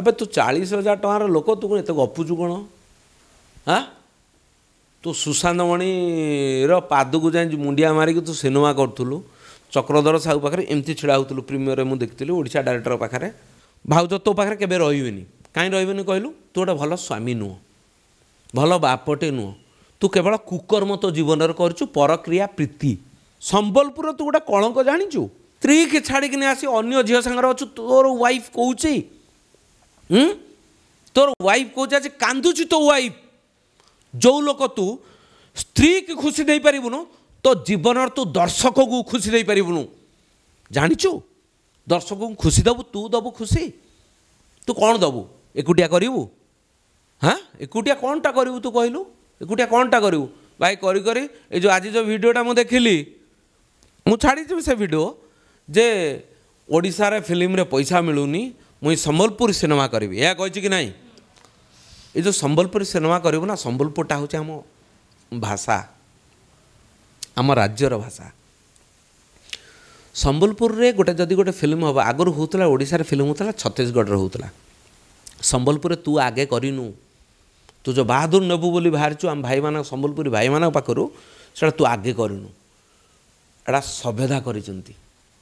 ଆବେ ତୁ ଚାଳିଶ ହଜାର ଟଙ୍କାର ଲୋକ ତୁ କ'ଣ ଏତେ ଗପୁଛୁ କ'ଣ ହଁ ତୁ ସୁଶାନ୍ତମଣିର ପାଦକୁ ଯାଇ ମୁଣ୍ଡିଆ ମାରିକି ତୁ ସିନେମା କରୁଥିଲୁ ଚକ୍ରଧର ସାହୁ ପାଖରେ ଏମିତି ଛିଡ଼ା ହେଉଥିଲୁ ପ୍ରିମିୟରରେ ମୁଁ ଦେଖିଥିଲି ଓଡ଼ିଶା ଡାଇରେକ୍ଟର ପାଖରେ ଭାଉଜ ତୋ ପାଖରେ କେବେ ରହିବେନି କାହିଁ ରହିବେନି କହିଲୁ ତୁ ଗୋଟେ ଭଲ ସ୍ୱାମୀ ନୁହଁ ଭଲ ବାପଟେ ନୁହଁ ତୁ କେବଳ କୁକର୍ମ ତୋ ଜୀବନରେ କରୁଛୁ ପରକ୍ରିୟା ପ୍ରୀତି ସମ୍ବଲପୁରର ତୁ ଗୋଟେ କଳଙ୍କ ଜାଣିଛୁ ସ୍ତ୍ରୀକି ଛାଡ଼ିକିନି ଆସି ଅନ୍ୟ ଝିଅ ସାଙ୍ଗରେ ଅଛୁ ତୋର ୱାଇଫ୍ କହୁଛି হুম তোর ওয়াইফ কোচ আছে কান্দুছি তো ওয়াইফ যৌ লোক তু স্ত্রীকে খুশি দেইপারিবুনু তো জীবনর তু দর্শককু খুশি দেইপারিবুনু জানিছু দর্শককু খুশি দেবু তু দেবু খুশি তু কোন দেবু একুটিয়া করিবু হ্যাঁ একুটিয়া কোনটা করিবু তু কইলু একুটিয়া কোনটা করিবু ভাই করি করি এই যে আজি যে ভিডিওটা মু দেখিলি মু ছাড়িছি সে ভিডিও যে ওড়িশার ফিল্মরে পয়সা মিলুনি ମୁଇଁ ସମ୍ବଲପୁର ସିନେମା କରିବି ଏହା କହିଛି କି ନାହିଁ ଏ ଯେଉଁ ସମ୍ବଲପୁର ସିନେମା କରିବୁ ନା ସମ୍ବଲପୁରଟା ହେଉଛି ଆମ ଭାଷା ଆମ ରାଜ୍ୟର ଭାଷା ସମ୍ବଲପୁରରେ ଗୋଟେ ଯଦି ଗୋଟେ ଫିଲ୍ମ ହେବ ଆଗରୁ ହେଉଥିଲା ଓଡ଼ିଶାରେ ଫିଲ୍ମ ହେଉଥିଲା ଛତିଶଗଡ଼ରେ ହେଉଥିଲା ସମ୍ବଲପୁରରେ ତୁ ଆଗେ କରିନୁ ତୁ ଯେଉଁ ବାହାଦୁର ନେବୁ ବୋଲି ବାହାରିଛୁ ଆମ ଭାଇମାନଙ୍କ ସମ୍ବଲପୁରୀ ଭାଇମାନଙ୍କ ପାଖରୁ ସେଇଟା ତୁ ଆଗେ କରିନୁ ଏଇଟା ସଭ୍ୟତା କରିଛନ୍ତି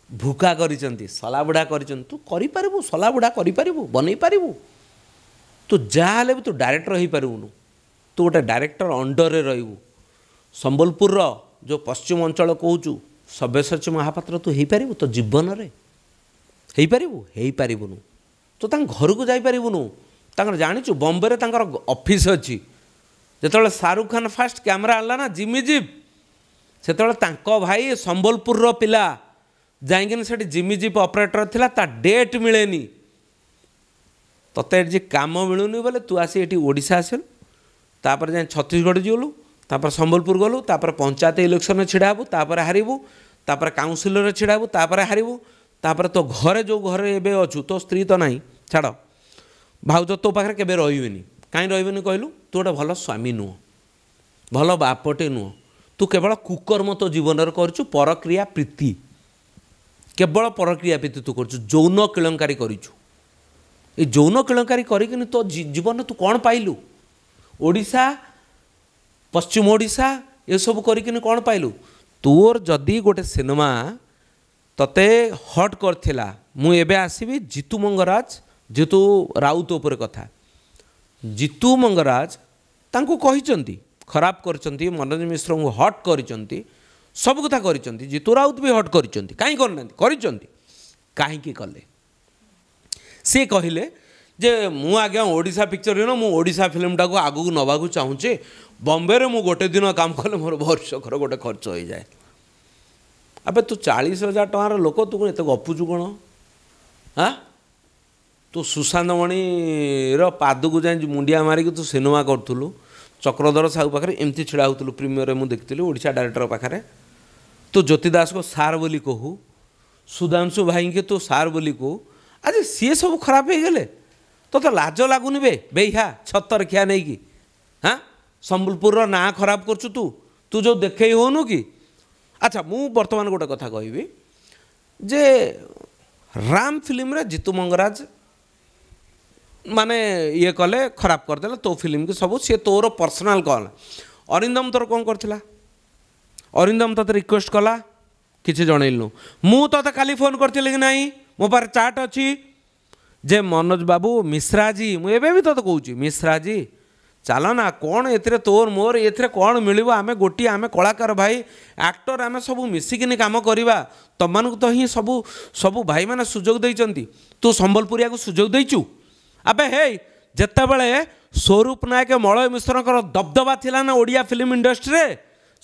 ଭୁକା କରିଛନ୍ତି ସଲାବୁଡ଼ା କରିଛନ୍ତି ତୁ କରିପାରିବୁ ସଲାବୁଡ଼ା କରିପାରିବୁ ବନେଇ ପାରିବୁ ତୁ ଯାହା ହେଲେ ବି ତୁ ଡାଇରେକ୍ଟର ହେଇପାରିବୁନୁ ତୁ ଗୋଟେ ଡାଇରେକ୍ଟର ଅଣ୍ଡରରେ ରହିବୁ ସମ୍ବଲପୁରର ଯେଉଁ ପଶ୍ଚିମ ଅଞ୍ଚଳ କହୁଛୁ ସବ୍ୟସାଚୀ ମହାପାତ୍ର ତୁ ହେଇପାରିବୁ ତୋ ଜୀବନରେ ହେଇପାରିବୁ ହୋଇପାରିବୁନୁ ତୁ ତାଙ୍କ ଘରକୁ ଯାଇପାରିବୁନୁ ତାଙ୍କର ଜାଣିଛୁ ବମ୍ବେରେ ତାଙ୍କର ଅଫିସ୍ ଅଛି ଯେତେବେଳେ ଶାହରୁଖ ଖାନ୍ ଫାଷ୍ଟ କ୍ୟାମେରା ଆଣିଲା ନା ଜିମି ଜିପ୍ ସେତେବେଳେ ତାଙ୍କ ଭାଇ ସମ୍ବଲପୁରର ପିଲା ଯାଇକିନା ସେଠି ଜିମି ଜିପ୍ ଅପରେଟର ଥିଲା ତା ଡେଟ୍ ମିଳେନି ତୋତେ ଏଠି କାମ ମିଳୁନି ବୋଲେ ତୁ ଆସି ଏଠି ଓଡ଼ିଶା ଆସିଲୁ ତାପରେ ଯାଇ ଛତିଶଗଡ଼ ଗଲୁ ତାପରେ ସମ୍ବଲପୁର ଗଲୁ ତାପରେ ପଞ୍ଚାୟତ ଇଲେକ୍ସନରେ ଛିଡ଼ା ହେବୁ ତାପରେ ହାରିବୁ ତାପରେ କାଉନସିଲରରେ ଛିଡ଼ା ହେବୁ ତାପରେ ହାରିବୁ ତାପରେ ତୋ ଘରେ ଯେଉଁ ଘରେ ଏବେ ଅଛୁ ତୋ ସ୍ତ୍ରୀ ତ ନାହିଁ ଛାଡ଼ ଭାଉଜ ତୋ ପାଖରେ କେବେ ରହିବିନି କାହିଁ ରହିବେନି କହିଲୁ ତୁ ଗୋଟେ ଭଲ ସ୍ୱାମୀ ନୁହଁ ଭଲ ବାପଟେ ନୁହଁ ତୁ କେବଳ କୁକର୍ମ ତୋ ଜୀବନରେ କରୁଛୁ ପରକ୍ରିୟା ପ୍ରୀତି কেবল পরক্রিয়া ব্যতীত করছু যৌন কেলেঙ্কারি করছু এই যৌন কেলেঙ্কারি করিকি তো জীবন তু কণ পাইলু ওড়িশা পশ্চিম ওড়িশা এসবু করিকি কণ পাইলু তোর যদি গোটে সিনেমা তোতে হট করছিলা মু এবে আসিবি জিতু মঙ্গরাজ জিতু রাউত উপরে কথা জিতু মঙ্গরাজ ତାଙ୍କୁ କହିଛନ୍ତି ଖରାପ କରିଛନ୍ତି ମନୋଜ ମିଶ୍ରଙ୍କୁ ହଟ୍ କରିଛନ୍ତି ସବୁ କଥା କରିଛନ୍ତି ଜିତୁ ରାଉତ ବି ହଟ୍ କରିଛନ୍ତି କାହିଁ କରିନାହାନ୍ତି କରିଛନ୍ତି କାହିଁକି କଲେ ସେ କହିଲେ ଯେ ମୁଁ ଆଜ୍ଞା ଓଡ଼ିଶା ପିକ୍ଚର ଦିନ ମୁଁ ଓଡ଼ିଶା ଫିଲ୍ମଟାକୁ ଆଗକୁ ନେବାକୁ ଚାହୁଁଛି ବମ୍ବେରେ ମୁଁ ଗୋଟେ ଦିନ କାମ କଲେ ମୋର ବର୍ଷକର ଗୋଟେ ଖର୍ଚ୍ଚ ହୋଇଯାଏ ଆବେ ତୁ ଚାଳିଶ ହଜାର ଟଙ୍କାର ଲୋକ ତୁ ଏତେ ଗପୁଛୁ କ'ଣ ହାଁ ତୁ ସୁଶାନ୍ତମଣିର ପାଦକୁ ଯାଇ ମୁଣ୍ଡିଆ ମାରିକି ତୁ ସିନେମା କରୁଥିଲୁ ଚକ୍ରଧର ସାହୁ ପାଖରେ ଏମିତି ଛିଡ଼ା ହେଉଥିଲୁ ପ୍ରିମିୟରରେ ମୁଁ ଦେଖିଥିଲି ଓଡ଼ିଶା ଡାଇରେକ୍ଟର ପାଖରେ तो ଜ୍ୟୋତିଦାସ को ସାର୍ ବୋଲି କହୁ ସୁଧାଂଶୁ ଭାଇଙ୍କି ତୁ ସାର୍ ବୋଲି କହୁ ଆଜି ସିଏ ସବୁ ଖରାପ ହେଇଗଲେ ତୋତେ ଲାଜ ଲାଗୁନି ବେ ବେଇହା ଛତରଖିଆ ନେଇକି ହାଁ ସମ୍ବଲପୁରର ନାଁ ଖରାପ କରୁଛୁ ତୁ ତୁ ଯେଉଁ ଦେଖେଇ ହେଉନୁ କି ଆଚ୍ଛା ମୁଁ ବର୍ତ୍ତମାନ ଗୋଟେ କଥା କହିବି ଯେ ରାମ ଫିଲ୍ମରେ ଜିତୁ ମଙ୍ଗରାଜ ମାନେ ଇଏ କଲେ ଖରାପ କରିଦେଲେ ତୋ ଫିଲ୍ମକି ସବୁ ସିଏ ତୋର ପର୍ସନାଲ୍ କଲ୍ ଅରିନ୍ଦମ ତୋର କ'ଣ କରିଥିଲା ଅରିନ୍ଦମ ତୋତେ ରିକ୍ୱେଷ୍ଟ କଲା କିଛି ଜଣେଇଲୁ ମୁଁ ତୋତେ କାଲି ଫୋନ୍ କରିଥିଲି କି ନାହିଁ ମୋ ପାଖରେ ଚାଟ୍ ଅଛି ଯେ ମନୋଜ ବାବୁ ମିଶ୍ରାଜୀ ମୁଁ ଏବେ ବି ତୋତେ କହୁଛି ମିଶ୍ରାଜୀ ଚାଲ ନା କ'ଣ ଏଥିରେ ତୋର ମୋର ଏଥିରେ କ'ଣ ମିଳିବ ଆମେ ଗୋଟିଏ ଆମେ କଳାକାର ଭାଇ ଆକ୍ଟର ଆମେ ସବୁ ମିଶିକିନି କାମ କରିବା ତମମାନଙ୍କୁ ତ ହିଁ ସବୁ ସବୁ ଭାଇମାନେ ସୁଯୋଗ ଦେଇଛନ୍ତି ତୁ ସମ୍ବଲପୁରିଆକୁ ସୁଯୋଗ ଦେଇଛୁ ଆବେ ହେ ଯେତେବେଳେ ସ୍ୱରୂପ ନାୟକ ମଳୟ ମିଶ୍ରଙ୍କର ଦବଦବା ଥିଲା ନା ଓଡ଼ିଆ ଫିଲ୍ମ ଇଣ୍ଡଷ୍ଟ୍ରିରେ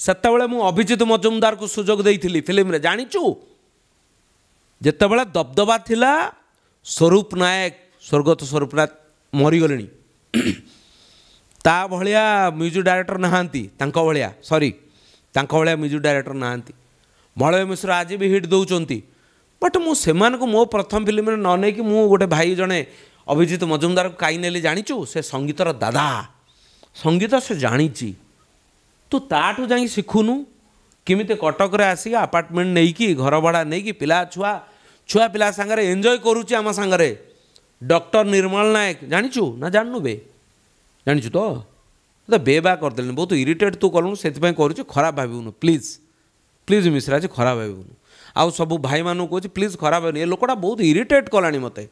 ସେତେବେଳେ ମୁଁ ଅଭିଜିତ ମଜୁମଦାରକୁ ସୁଯୋଗ ଦେଇଥିଲି ଫିଲ୍ମରେ ଜାଣିଛୁ ଯେତେବେଳେ ଦବଦବା ଥିଲା ସ୍ୱରୂପ ନାୟକ ସ୍ୱର୍ଗତ ସ୍ୱରୂପ ନାୟକ ମରିଗଲେଣି ତା ଭଳିଆ ମ୍ୟୁଜିକ୍ ଡାଇରେକ୍ଟର ନାହାନ୍ତି ତାଙ୍କ ଭଳିଆ ସରି ତାଙ୍କ ଭଳିଆ ମ୍ୟୁଜିକ୍ ଡାଇରେକ୍ଟର ନାହାନ୍ତି ମଳୟ ମିଶ୍ର ଆଜି ବି ହିଟ୍ ଦେଉଛନ୍ତି ବଟ୍ ମୁଁ ସେମାନଙ୍କୁ ମୋ ପ୍ରଥମ ଫିଲ୍ମରେ ନ ନେଇକି ମୁଁ ଗୋଟେ ଭାଇ ଜଣେ ଅଭିଜିତ ମଜୁମଦାରକୁ କାହିଁ ନେଲି ଜାଣିଛୁ ସେ ସଙ୍ଗୀତର ଦାଦା ସଙ୍ଗୀତ ସେ ଜାଣିଛି ତୁ ତା'ଠୁ ଯାଇ ଶିଖୁନୁ କେମିତି କଟକରେ ଆସିକି ଆପାର୍ଟମେଣ୍ଟ ନେଇକି ଘର ଭଡ଼ା ନେଇକି ପିଲା ଛୁଆ ଛୁଆ ପିଲା ସାଙ୍ଗରେ ଏନ୍ଜୟ କରୁଛି ଆମ ସାଙ୍ଗରେ ଡକ୍ଟର ନିର୍ମଳ ନାୟକ ଜାଣିଛୁ ନା ଜାଣିନୁ ବେ ଜାଣିଛୁ ତ ତୋତେ ବେ ବା କରିଦେଲିନି ବହୁତ ଇରିଟେଟ୍ ତୁ କଲୁଣୁ ସେଥିପାଇଁ କରୁଛି ଖରାପ ଭାବିବୁନୁ ପ୍ଲିଜ୍ ପ୍ଲିଜ୍ ମିଶ୍ରାଜୀ ଖରାପ ଭାବିବୁନୁ ଆଉ ସବୁ ଭାଇମାନଙ୍କୁ କହୁଛି ପ୍ଲିଜ୍ ଖରାପ ଭାବିନି ଏ ଲୋକଟା ବହୁତ ଇରିଟେଟ୍ କଲାଣି ମୋତେ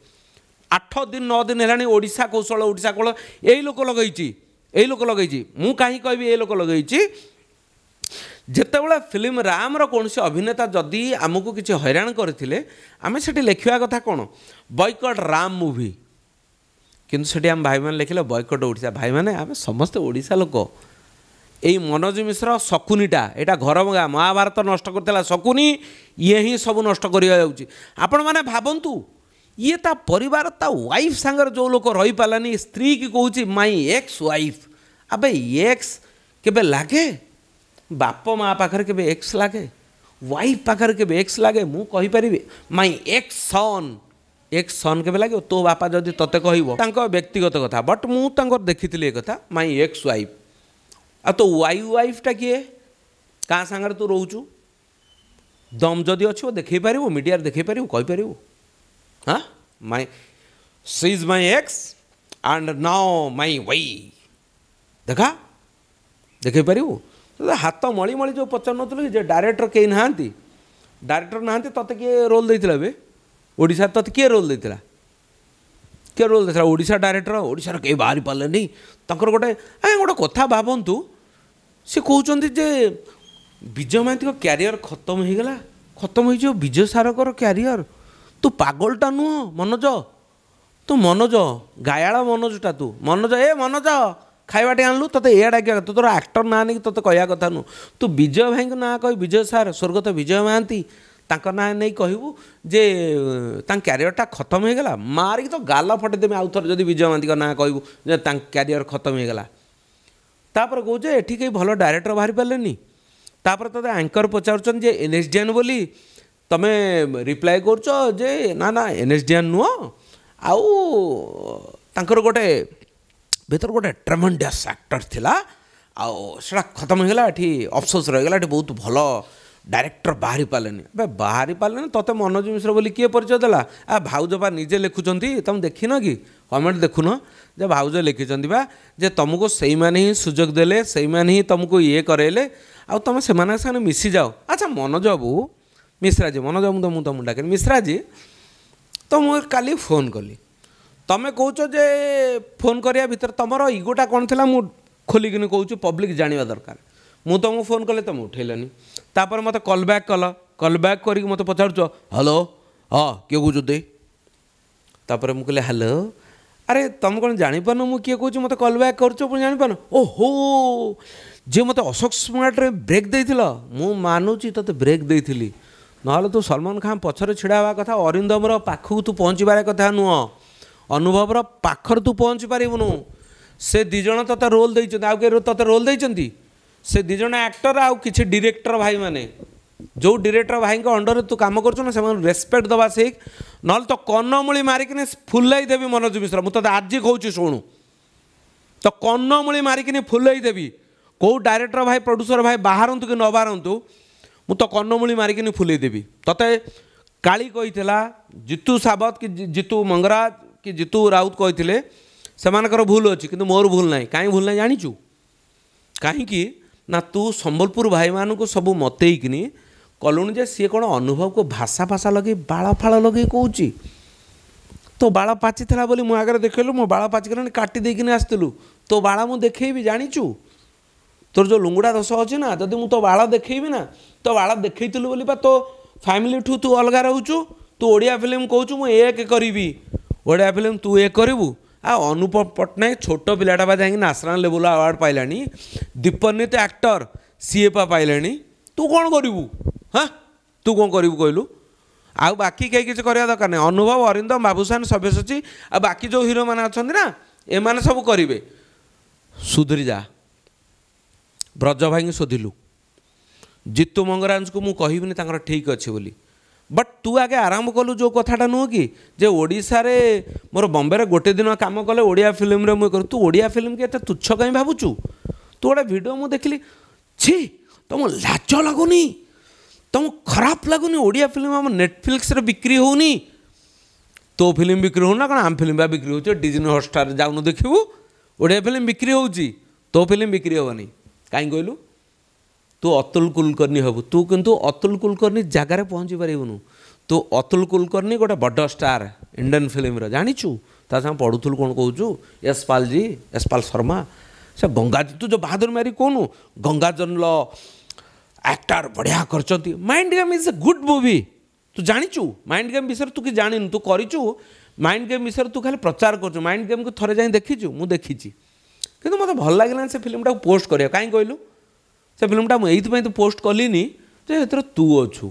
ଆଠ ଦିନ ନଅ ଦିନ ହେଲାଣି ଓଡ଼ିଶା କୌଶଳ ଓଡ଼ିଶା କୌଶଳ ଏଇ ଲୋକ ଲଗେଇଛି ଏଇ ଲୋକ ଲଗେଇଛି ମୁଁ କାହିଁ କହିବି ଏ ଲୋକ ଲଗେଇଛି ଯେତେବେଳେ ଫିଲ୍ମ ରାମର କୌଣସି ଅଭିନେତା ଯଦି ଆମକୁ କିଛି ହଇରାଣ କରିଥିଲେ ଆମେ ସେଠି ଲେଖିବା କଥା କ'ଣ ବୈକଟ ରାମ ମୁଭି କିନ୍ତୁ ସେଠି ଆମ ଭାଇମାନେ ଲେଖିଲେ ବୈକଟ ଓଡ଼ିଶା ଭାଇମାନେ ଆମେ ସମସ୍ତେ ଓଡ଼ିଶା ଲୋକ ଏଇ ମନୋଜ ମିଶ୍ର ଶକୁନିଟା ଏଇଟା ଘରଭଙ୍ଗା ମହାଭାରତ ନଷ୍ଟ କରିଥିଲା ଶକୁନି ଇଏ ହିଁ ସବୁ ନଷ୍ଟ କରିବା ଯାଉଛି ଆପଣମାନେ ଭାବନ୍ତୁ ये ता परिवार ता वाइफ सांगर जो लोग रही पालानी स्त्री की कह माई एक्स वाइफ अबे एक्स केवे लगे बाप माँ पाखर के एक्स लगे वाइफ पाखर के एक्स लगे मुपर माई एक्स सन् एक्स सन के लगे तो बापा जदि तते कह व्यक्तिगत कथा बट मुझे देखी थी एक माई एक्स वाइफ आ तो वाई वाइफा किए क्या सांगे तू रोचु दम जदि अच्छे देखे पार्ब मीडिया देखे पार्बू कहीपरबू huh? my she is my ex and now my wife देखा देखे पारिबु ହାତ ମଳି ମଳି ଯେଉଁ ପଚାରୁନଥିଲୁ ଯେ ଡାଇରେକ୍ଟର କେହି ନାହାନ୍ତି ଡାଇରେକ୍ଟର ନାହାନ୍ତି ତତେ କିଏ ରୋଲ୍ ଦେଇଥିଲା ଏବେ ଓଡ଼ିଶା ତତେ କିଏ ରୋଲ୍ ଦେଇଥିଲା କିଏ ରୋଲ୍ ଦେଇଥିଲା ଓଡ଼ିଶା ଡାଇରେକ୍ଟର ଓଡ଼ିଶାର କେହି ବାହାରି ପାରିଲେନି ତାଙ୍କର ଗୋଟେ ଆଜ୍ଞା ଗୋଟେ କଥା ଭାବନ୍ତୁ ସେ କହୁଛନ୍ତି ଯେ ବିଜୟ ମହାନ୍ତିଙ୍କ କ୍ୟାରିୟର ଖତମ ହେଇଗଲା ଖତମ ହେଇଯିବ ବିଜୟ ସାରଙ୍କର କ୍ୟାରିୟର ତୁ ପାଗଳଟା ନୁହଁ ମନୋଜ ତୁ ମନୋଜ ଗାୟାଳ ମନୋଜଟା ତୁ ମନୋଜ ଏ ମନୋଜ ଖାଇବାଟି ଆଣିଲୁ ତୋତେ ଏଇଆ ଡାକିବା ତୁ ତୋର ଆକ୍ଟର ନାଁ ନେଇକି ତୋତେ କହିବା କଥା ନୁହଁ ତୁ ବିଜୟ ଭାଇଙ୍କ ନାଁ କହି ବିଜୟ ସାର୍ ସ୍ୱର୍ଗତ ବିଜୟ ମହାନ୍ତି ତାଙ୍କ ନାଁ ନେଇ କହିବୁ ଯେ ତାଙ୍କ କ୍ୟାରିୟରଟା ଖତମ ହେଇଗଲା ମାରିକି ତ ଗାଲ ଫଟେଇଦେମି ଆଉ ଥରେ ଯଦି ବିଜୟ ମହାନ୍ତିଙ୍କ ନାଁ କହିବୁ ଯେ ତାଙ୍କ କ୍ୟାରିୟର ଖତମ ହେଇଗଲା ତାପରେ କହୁଛେ ଏଠି କେହି ଭଲ ଡାଇରେକ୍ଟର ବାହାରି ପାରିଲେନି ତାପରେ ତୋତେ ଆଙ୍କର ପଚାରୁଛନ୍ତି ଯେ ଏନ୍ ଏସ୍ ଡିଏନ୍ ବୋଲି તમે ରିପ୍ଲାଏ କରୁଛ ଯେ ନା ନା ଏନ୍ ଏସ୍ ଡିଆନ୍ ନୁହଁ ଆଉ ତାଙ୍କର ଗୋଟେ ଭିତରେ ଗୋଟେ ଟ୍ରେମେଣ୍ଡିୟସ୍ ଆକ୍ଟର୍ ଥିଲା ଆଉ ସେଇଟା ଖତମ ହେଇଗଲା ଏଠି ଅଫସୋସ୍ ରହିଗଲା ଏଠି ବହୁତ ଭଲ ଡାଇରେକ୍ଟର ବାହାରି ପାରିଲେନି ଏବେ ବାହାରି ପାରିଲେନି ତତେ ମନୋଜ ମିଶ୍ର ବୋଲି କିଏ ପରିଚୟ ଦେଲା ଆ ଭାଉଜ ବା ନିଜେ ଲେଖୁଛନ୍ତି ତୁମେ ଦେଖିନ କି କମେଣ୍ଟ ଦେଖୁନ ଯେ ଭାଉଜ ଲେଖିଛନ୍ତି ବା ଯେ ତୁମକୁ ସେଇମାନେ ହିଁ ସୁଯୋଗ ଦେଲେ ସେଇମାନେ ହିଁ ତୁମକୁ ଇଏ କରେଇଲେ ଆଉ ତୁମେ ସେମାନଙ୍କ ସାଙ୍ଗରେ ମିଶିଯାଅ ଆଚ୍ଛା ମନୋଜ ବାବୁ ମିଶ୍ରାଜୀ ମନୋଜ ମୁଁ ତ ମୁଁ ତ ମୁଣ୍ଡା କିଣି ମିଶ୍ରାଜୀ ତ ମୁଁ କାଲି ଫୋନ୍ କଲି ତମେ କହୁଛ ଯେ ଫୋନ୍ କରିବା ଭିତରେ ତମର ଇଗୋଟା କ'ଣ ଥିଲା ମୁଁ ଖୋଲିକିନି କହୁଛୁ ପବ୍ଲିକ୍ ଜାଣିବା ଦରକାର ମୁଁ ତମକୁ ଫୋନ୍ କଲେ ତମେ ଉଠେଇଲନି ତାପରେ ମୋତେ କଲ୍ ବ୍ୟାକ୍ କଲ କଲ୍ ବ୍ୟାକ୍ କରିକି ମୋତେ ପଚାରୁଛ ହ୍ୟାଲୋ ହଁ କିଏ କହୁଛନ୍ତି ତାପରେ ମୁଁ କହିଲି ହ୍ୟାଲୋ ଆରେ ତମେ କ'ଣ ଜାଣିପାରୁନ ମୁଁ କିଏ କହୁଛି ମୋତେ କଲ୍ ବ୍ୟାକ୍ କରୁଛ ପୁଣି ଜାଣିପାରୁନ ଓହୋ ଯେ ମୋତେ ଅଶୋକ ସ୍ମାର୍ଟରେ ବ୍ରେକ୍ ଦେଇଥିଲ ମୁଁ ମାନୁଛି ତୋତେ ବ୍ରେକ୍ ଦେଇଥିଲି ନହେଲେ ତୁ ସଲମାନ ଖାଁ ପଛରେ ଛିଡ଼ା ହେବା କଥା ଅରିନ୍ଦମର ପାଖକୁ ତୁ ପହଞ୍ଚିବାର କଥା ନୁହଁ ଅନୁଭବର ପାଖରେ ତୁ ପହଞ୍ଚି ପାରିବୁନୁ ସେ ଦୁଇ ଜଣ ତୋତେ ରୋଲ୍ ଦେଇଛନ୍ତି ଆଉ କିଏ ତୋତେ ରୋଲ୍ ଦେଇଛନ୍ତି ସେ ଦୁଇ ଜଣ ଆକ୍ଟର ଆଉ କିଛି ଡିରେକ୍ଟର ଭାଇମାନେ ଯେଉଁ ଡିରେକ୍ଟର ଭାଇଙ୍କ ଅଣ୍ଡରରେ ତୁ କାମ କରୁଛୁ ନା ସେମାନଙ୍କୁ ରେସ୍ପେକ୍ଟ ଦେବା ଶିଖ ନହେଲେ ତ କର୍ଣ୍ଣମୂଳି ମାରିକିନି ଫୁଲେଇ ଦେବି ମନୋଜ ମିଶ୍ର ମୁଁ ତୋତେ ଆଜି କହୁଛି ଶୁଣୁ ତ କର୍ଣ୍ଣମୂଳି ମାରିକିନି ଫୁଲେଇ ଦେବି କେଉଁ ଡାଇରେକ୍ଟର ଭାଇ ପ୍ରଡ୍ୟୁସର ଭାଇ ବାହାରନ୍ତୁ କି ନ ବାହାରନ୍ତୁ मु तो कन्नमूली फुले देवी तते काली कही जितु सावत कि जितु मंगराज कि जितु राउत कही भूल अच्छी कि मोर भूल ना कहीं भूल ना जाचु कहीं तू संबलपुर भाई मान सब मतईकनी कलुणी जे सी कौन अनुभव को भाषा भाषा लगे बाड़ फाड़ लगे कौचि तो बाड़ पाचि बोली मुझे देख लु मो बाचिक काटिदेक आसलु तो बाड़ मुझे देखेबी जाचु ତୋର ଯେଉଁ ଲୁଙ୍ଗୁଡ଼ା ଦୋଷ ଅଛି ନା ଯଦି ମୁଁ ତୋ ବାଳ ଦେଖେଇବି ନା ତୋ ବାଳ ଦେଖେଇଥିଲୁ ବୋଲି ବା ତୋ ଫ୍ୟାମିଲିଠୁ ତୁ ଅଲଗା ରହୁଛୁ ତୁ ଓଡ଼ିଆ ଫିଲ୍ମ କହୁଛୁ ମୁଁ ଏକ କରିବି ଓଡ଼ିଆ ଫିଲ୍ମ ତୁ ଏକ କରିବୁ ଆଉ ଅନୁପମ ପଟ୍ଟନାୟକ ଛୋଟ ପିଲାଟା ବା ଯାଇକି ନ୍ୟାସନାଲ୍ ଲେବୁଲ୍ ଆୱାର୍ଡ଼ ପାଇଲାଣି ଦୀପନିତ ଆକ୍ଟର ସିଏ ପା ପାଇଲାଣି ତୁ କ'ଣ କରିବୁ ହଁ ତୁ କ'ଣ କରିବୁ କହିଲୁ ଆଉ ବାକି କେହି କିଛି କରିବା ଦରକାର ନାହିଁ ଅନୁଭବ ଅରିନ୍ଦମ ବାବୁସାନ ସବ୍ୟସାଚୀ ଆଉ ବାକି ଯେଉଁ ହିରୋମାନେ ଅଛନ୍ତି ନା ଏମାନେ ସବୁ କରିବେ ସୁଧୁରି ଯା ବ୍ରଜଭାଇଙ୍କୁ ଶୋଧିଲୁ ଜିତୁ ମଙ୍ଗରାଜଙ୍କୁ ମୁଁ କହିବିନି ତାଙ୍କର ଠିକ୍ ଅଛି ବୋଲି ବଟ୍ ତୁ ଆଗେ ଆରମ୍ଭ କଲୁ ଯେଉଁ କଥାଟା ନୁହଁ କି ଯେ ଓଡ଼ିଶାରେ ମୋର ବମ୍ବେରେ ଗୋଟେ ଦିନ କାମ କଲେ ଓଡ଼ିଆ ଫିଲ୍ମରେ ମୁଁ କରୁ ତୁ ଓଡ଼ିଆ ଫିଲ୍ମକି ଏତେ ତୁଚ୍ଛ କାହିଁ ଭାବୁଛୁ ତୁ ଗୋଟେ ଭିଡ଼ିଓ ମୁଁ ଦେଖିଲି ଛି ତୁମ ଲାଜ ଲାଗୁନି ତୁମ ଖରାପ ଲାଗୁନି ଓଡ଼ିଆ ଫିଲ୍ମ ଆମ ନେଟଫ୍ଲିକ୍ସରେ ବିକ୍ରି ହେଉନି ତୋ ଫିଲ୍ମ ବିକ୍ରି ହେଉନି ନା କ'ଣ ଆମ ଫିଲ୍ମ ବା ବିକ୍ରି ହେଉଛି ଡିଜନି ହଟଷ୍ଟାରରେ ଯାଉନୁ ଦେଖିବୁ ଓଡ଼ିଆ ଫିଲ୍ମ ବିକ୍ରି ହେଉଛି ତୋ ଫିଲ୍ମ ବିକ୍ରି ହେବନି कहीं कहलु तु अतुल कुलकर्णी हबु तु कितु अतुल कुलकर्णी जगार पहुँची पारुनु तु अतुल कुलकर्णी गोटे बड स्टार इंडियन फिल्म रु ता पढ़ुल कौन कौचु यशपाल जी यशपाल शर्मा से गंगा तु जो बहादुर मारी कौन गंगाजन जन एक्टर बढ़िया कर mind game is a good movie तु जाणीचु माइंड गेम विषय तु कि जाणीनु तू करू माइंड गेम विषय तू खाली प्रचार कर माइंड गेम को थे जाए देखी मुझे देखी কেন মত ভাল লাগিলে সেই ফিল্মটা পোস্ট কৰে কাই কইলু সেই ফিল্মটা মই এইতে পইটো পোস্ট কলিনি তে এত্র তউ ওচু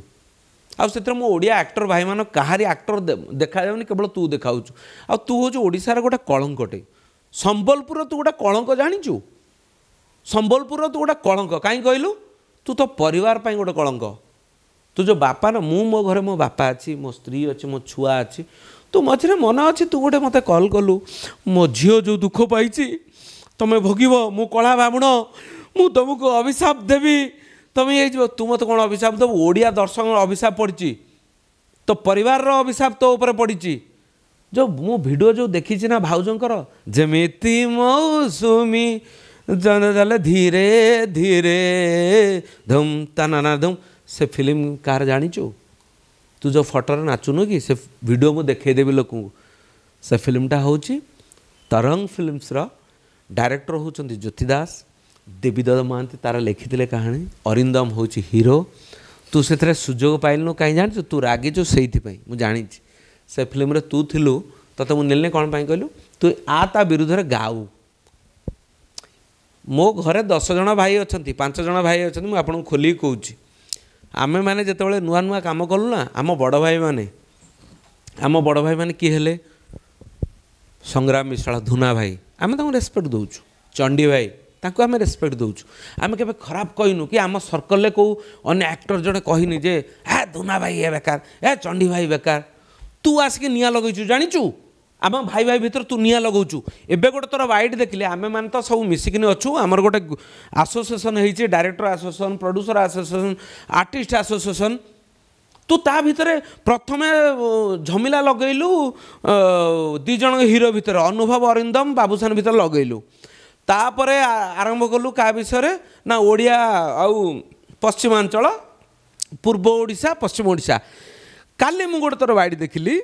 আৰু সেতে মই ওড়িয়া ઍকਟਰ ভাই মান কahari ઍকਟਰ দেখা দেখাওনি কেৱল তউ দেখাওচ আৰু তউ যে ওড়িশাৰ গটা কলংকটে সম্বলপুর ত গটা কলংক জানিচু সম্বলপুর ত গটা কলংক কাই কইলু তউ তো পৰিৱাৰ পাই গটা কলংক তউ যে বাপাৰ মু ম ঘৰ ম বাপা আচি ম स्त्री আচি ম ছুয়া আচি ত মছৰে মন আচি তউ গটা মতে কল কলু ম জিও যো দুখ পাইছি ତୁମେ ଭୋଗିବ ମୁଁ କଳା ବ୍ରାହ୍ମଣ ମୁଁ ତୁମକୁ ଅଭିଶାପ ଦେବି ତୁମେ ହେଇଯିବ ତୁ ମୋତେ କ'ଣ ଅଭିଶାପ ଦେବୁ ଓଡ଼ିଆ ଦର୍ଶକର ଅଭିଶାପ ପଡ଼ିଛି ତୋ ପରିବାରର ଅଭିଶାପ ତୋ ଉପରେ ପଡ଼ିଛି ଯେଉଁ ମୁଁ ଭିଡ଼ିଓ ଯେଉଁ ଦେଖିଛି ନା ଭାଉଜଙ୍କର ଯେମିତି ମୌସୁମୀ ଜନଜଲେ ଧୀରେ ଧୀରେ ଧୁମ୍ ତାନା ଧୁମ୍ ସେ ଫିଲ୍ମ କାହାର ଜାଣିଛୁ ତୁ ଯେଉଁ ଫଟୋରେ ନାଚୁନୁ କି ସେ ଭିଡ଼ିଓ ମୁଁ ଦେଖେଇଦେବି ଲୋକଙ୍କୁ ସେ ଫିଲ୍ମଟା ହେଉଛି ତରଙ୍ଗ ଫିଲ୍ମସର ଡାଇରେକ୍ଟର ହେଉଛନ୍ତି ଜ୍ୟୋତି ଦାସ ଦେବୀଦତ୍ତ ମହାନ୍ତି ତାର ଲେଖିଥିଲେ କାହାଣୀ ଅରିନ୍ଦମ ହେଉଛି ହିରୋ ତୁ ସେଥିରେ ସୁଯୋଗ ପାଇଲୁନୁ କାହିଁ ଜାଣିଛୁ ତୁ ରାଗିଛୁ ସେଇଥିପାଇଁ ମୁଁ ଜାଣିଛି ସେ ଫିଲ୍ମରେ ତୁ ଥିଲୁ ତତେ ମୁଁ ନେଲିନି କ'ଣ ପାଇଁ କହିଲୁ ତୁ ଆ ତା ବିରୁଦ୍ଧରେ ଗାଉ ମୋ ଘରେ ଦଶ ଜଣ ଭାଇ ଅଛନ୍ତି ପାଞ୍ଚ ଜଣ ଭାଇ ଅଛନ୍ତି ମୁଁ ଆପଣଙ୍କୁ ଖୋଲିକି କହୁଛି ଆମେମାନେ ଯେତେବେଳେ ନୂଆ ନୂଆ କାମ କଲୁ ନା ଆମ ବଡ଼ ଭାଇମାନେ ଆମ ବଡ଼ ଭାଇମାନେ କିଏ ହେଲେ ସଂଗ୍ରାମ ମିଶ୍ରାଳ ଧୁନା ଭାଇ ଆମେ ତାଙ୍କୁ ରେସ୍ପେକ୍ଟ ଦେଉଛୁ ଚଣ୍ଡୀ ଭାଇ ତାଙ୍କୁ ଆମେ ରେସ୍ପେକ୍ଟ ଦେଉଛୁ ଆମେ କେବେ ଖରାପ କହିନୁ କି ଆମ ସର୍କଲରେ କେଉଁ ଅନ୍ୟ ଆକ୍ଟର ଜଣେ କହିନି ଯେ ହେ ଧୁନା ଭାଇ ଏ ବେକାର ଏ ଚଣ୍ଡୀ ଭାଇ ବେକାର ତୁ ଆସିକି ନିଆଁ ଲଗେଇଛୁ ଜାଣିଛୁ ଆମ ଭାଇ ଭାଇ ଭିତରେ ତୁ ନିଆଁ ଲଗାଉଛୁ ଏବେ ଗୋଟେ ତୋର ୱାଇଟ୍ ଦେଖିଲେ ଆମେମାନେ ତ ସବୁ ମିଶିକିନି ଅଛୁ ଆମର ଗୋଟେ ଆସୋସିଏସନ୍ ହେଇଛି director association producer association artist association ତୁ ତା ଭିତରେ ପ୍ରଥମେ ଝମିଲା ଲଗେଇଲୁ ଦୁଇ ଜଣ ହିରୋ ଭିତରେ ଅନୁଭବ ଅରିନ୍ଦମ ବାବୁସାନ ଭିତରେ ଲଗେଇଲୁ ତାପରେ ଆରମ୍ଭ କଲୁ କାହା ବିଷୟରେ ନା ଓଡ଼ିଆ ଆଉ ପଶ୍ଚିମାଞ୍ଚଳ ପୂର୍ବ ଓଡ଼ିଶା ପଶ୍ଚିମ ଓଡ଼ିଶା କାଲି ମୁଁ ଗୋଟେ ତୋର ବାଇଡ଼ି ଦେଖିଲି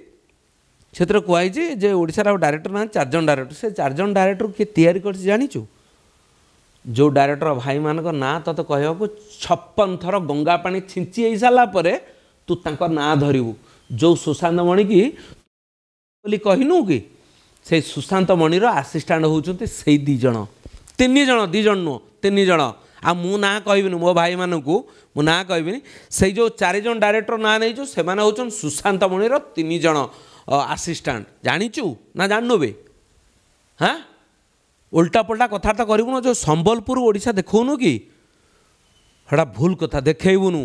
ସେଥିରେ କୁହାହେଇଛି ଯେ ଓଡ଼ିଶାର ଆଉ ଡାଇରେକ୍ଟର ନାହାନ୍ତି ଚାରିଜଣ ଡାଇରେକ୍ଟର ସେ ଚାରିଜଣ ଡାଇରେକ୍ଟର କିଏ ତିଆରି କରିଛି ଜାଣିଛୁ ଯେଉଁ ଡାଇରେକ୍ଟର ଭାଇମାନଙ୍କ ନାଁ ତୋତେ କହିବାକୁ ଛପନ ଥର ଗଙ୍ଗା ପାଣି ଛିଞ୍ଚି ହେଇସାରିଲା ପରେ तु धरबु जो सुशान्तमणि कहिनौ कि सूशान्तमणि आसिस्टान्ट हौ दुईजना दुईजना नुति ना किन मो भाइ महाँ कि सही चारिज डाइरक्टर नाइसन सुशान्तमणि तिनज ना जाचु बे हाँ उल्टा पल्टा कथाु सम्बलपुर देखाउनु कि एउटा भूल कथा देखैबुन